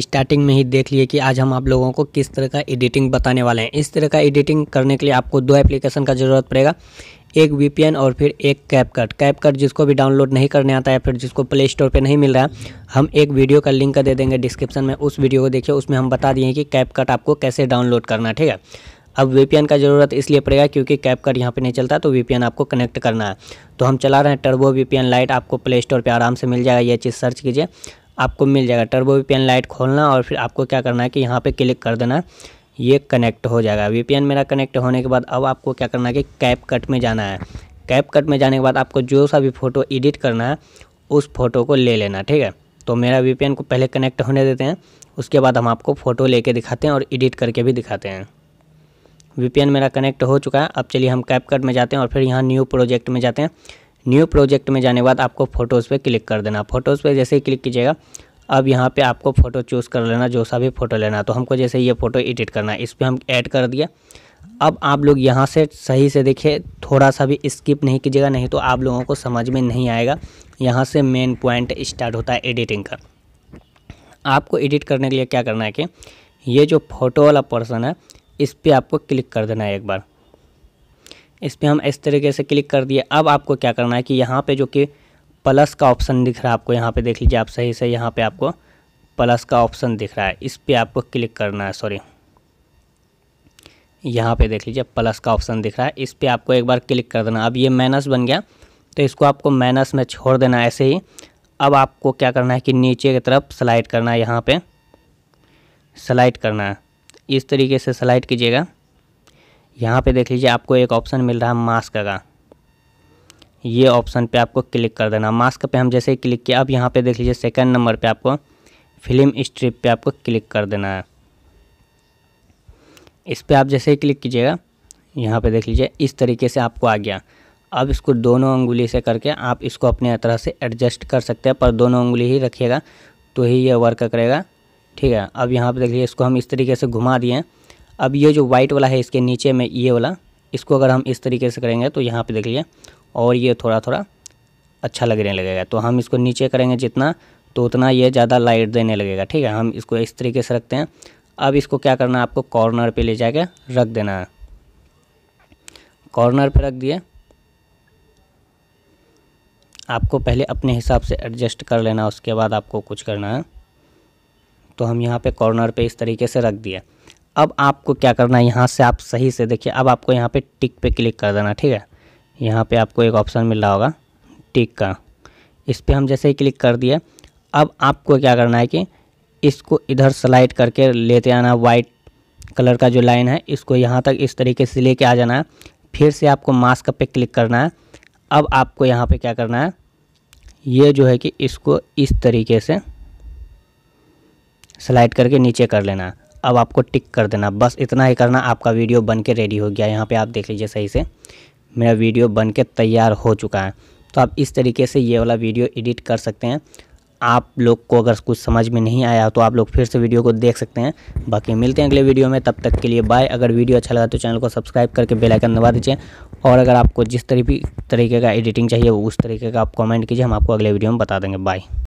starting में ही देख लिए कि आज हम आप लोगों को किस तरह का एडिटिंग बताने वाले हैं इस तरह का एडिटिंग करने के लिए आपको दो एप्लीकेशन का ज़रूरत पड़ेगा एक वी और फिर एक कैप कट कैप कट जिसको भी डाउनलोड नहीं करने आता है फिर जिसको प्ले स्टोर पर नहीं मिल रहा है हम एक वीडियो का लिंक दे देंगे डिस्क्रिप्शन में उस वीडियो को देखिए उसमें हम बता दिए कि कैप कट आपको कैसे डाउनलोड करना है ठीक है अब वीपीएन का ज़रूरत इसलिए पड़ेगा क्योंकि कैप कट यहाँ पे नहीं चलता तो वीपीएन आपको कनेक्ट करना है तो हम चला रहे हैं टर्बो वीपीएन लाइट आपको प्ले स्टोर पर आराम से मिल जाएगा ये चीज़ सर्च कीजिए आपको मिल जाएगा टर्बो वी लाइट खोलना और फिर आपको क्या करना है कि यहाँ पर क्लिक कर देना ये कनेक्ट हो जाएगा वी मेरा कनेक्ट होने के बाद अब आपको क्या करना है कि कैप कट में जाना है कैप कट में जाने के बाद आपको जो सा भी फ़ोटो एडिट करना है उस फ़ोटो को ले लेना ठीक है तो मेरा वी को पहले कनेक्ट होने देते हैं उसके बाद हम आपको फ़ोटो लेके दिखाते हैं और एडिट करके भी दिखाते हैं वी मेरा कनेक्ट हो चुका है अब चलिए हम कैप कट में जाते हैं और फिर यहाँ न्यू प्रोजेक्ट में जाते हैं न्यू प्रोजेक्ट में जाने के बाद आपको फ़ोटोज़ पे क्लिक कर देना फ़ोटोज़ पे जैसे ही क्लिक कीजिएगा अब यहाँ पे आपको फ़ोटो चूज़ कर लेना जो सा भी फ़ोटो लेना तो हमको जैसे ये फ़ोटो एडिट करना है इस पर हम ऐड कर दिया अब आप लोग यहाँ से सही से देखिए थोड़ा सा भी स्किप नहीं कीजिएगा नहीं तो आप लोगों को समझ में नहीं आएगा यहाँ से मेन पॉइंट स्टार्ट होता है एडिटिंग का आपको एडिट करने के लिए क्या करना है कि ये जो फोटो वाला पर्सन है इस पर आपको क्लिक कर देना है एक बार इस पर हम इस तरीके से क्लिक कर दिए अब आपको क्या करना है कि यहाँ पे जो कि प्लस का ऑप्शन दिख रहा है आपको यहाँ पे देख लीजिए आप सही से यहाँ पे आपको प्लस का ऑप्शन दिख रहा है इस पर आपको क्लिक करना है सॉरी यहाँ पे देख लीजिए प्लस का ऑप्शन दिख रहा है इस पर आपको एक बार क्लिक कर देना अब ये माइनस बन गया तो इसको आपको माइनस में छोड़ देना ऐसे ही अब आपको क्या करना है कि नीचे की तरफ स्लाइड करना है यहाँ पर स्लाइड करना है इस तरीके से स्लाइड कीजिएगा यहाँ पे देख लीजिए आपको एक ऑप्शन मिल रहा है मास्क का ये ऑप्शन पे आपको क्लिक कर देना मास्क पे हम जैसे ही क्लिक किया अब यहाँ पे देख लीजिए सेकंड नंबर पे आपको फिल्म स्ट्रिप पे आपको क्लिक कर देना है इस पर आप जैसे ही क्लिक कीजिएगा यहाँ पे देख लीजिए इस तरीके से आपको आ गया अब इसको दोनों उंगली से करके आप इसको अपने तरह से एडजस्ट कर सकते हैं पर दोनों उंगली ही रखिएगा तो ही ये वर्क करेगा ठीक है अब यहाँ पे देख लीजिए इसको हम इस तरीके से घुमा दिए अब ये जो वाइट वाला है इसके नीचे में ये वाला इसको अगर हम इस तरीके से करेंगे तो यहाँ पे देख लीजिए और ये थोड़ा थोड़ा अच्छा लगने लगेगा तो हम इसको नीचे करेंगे जितना तो उतना ये ज़्यादा लाइट देने लगेगा ठीक है हम इसको इस तरीके से रखते हैं अब इसको क्या करना है आपको कॉर्नर पे ले जाके रख देना है कॉर्नर पे रख दिए आपको पहले अपने हिसाब से एडजस्ट कर लेना उसके बाद आपको कुछ करना है तो हम यहाँ पे कॉर्नर पे इस तरीके से रख दिया अब आपको क्या करना है यहाँ से आप सही से देखिए अब आपको यहाँ पे टिक पे क्लिक कर देना ठीक है यहाँ पे आपको एक ऑप्शन मिल रहा होगा टिक का इस पर हम जैसे ही क्लिक कर दिया अब आपको क्या करना है कि इसको इधर स्लाइड करके लेते आना वाइट कलर का जो लाइन है इसको यहाँ तक इस तरीके से लेके आ जाना है फिर से आपको मास्क पे क्लिक करना है अब आपको यहाँ पे क्या करना है ये जो है कि इसको इस तरीके से स्लाइड करके नीचे कर लेना है अब आपको टिक कर देना बस इतना ही करना आपका वीडियो बन के रेडी हो गया यहाँ पे आप देख लीजिए सही से मेरा वीडियो बन के तैयार हो चुका है तो आप इस तरीके से ये वाला वीडियो एडिट कर सकते हैं आप लोग को अगर कुछ समझ में नहीं आया तो आप लोग फिर से वीडियो को देख सकते हैं बाकी मिलते हैं अगले वीडियो में तब तक के लिए बाय अगर वीडियो अच्छा लगा तो चैनल को सब्सक्राइब करके बेल आइकन दबा दीजिए और अगर आपको जिस तरीके तरीके का एडिटिंग चाहिए उस तरीके का आप कमेंट कीजिए हम आपको अगले वीडियो में बता देंगे बाय